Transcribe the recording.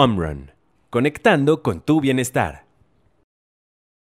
Omron, conectando con tu bienestar.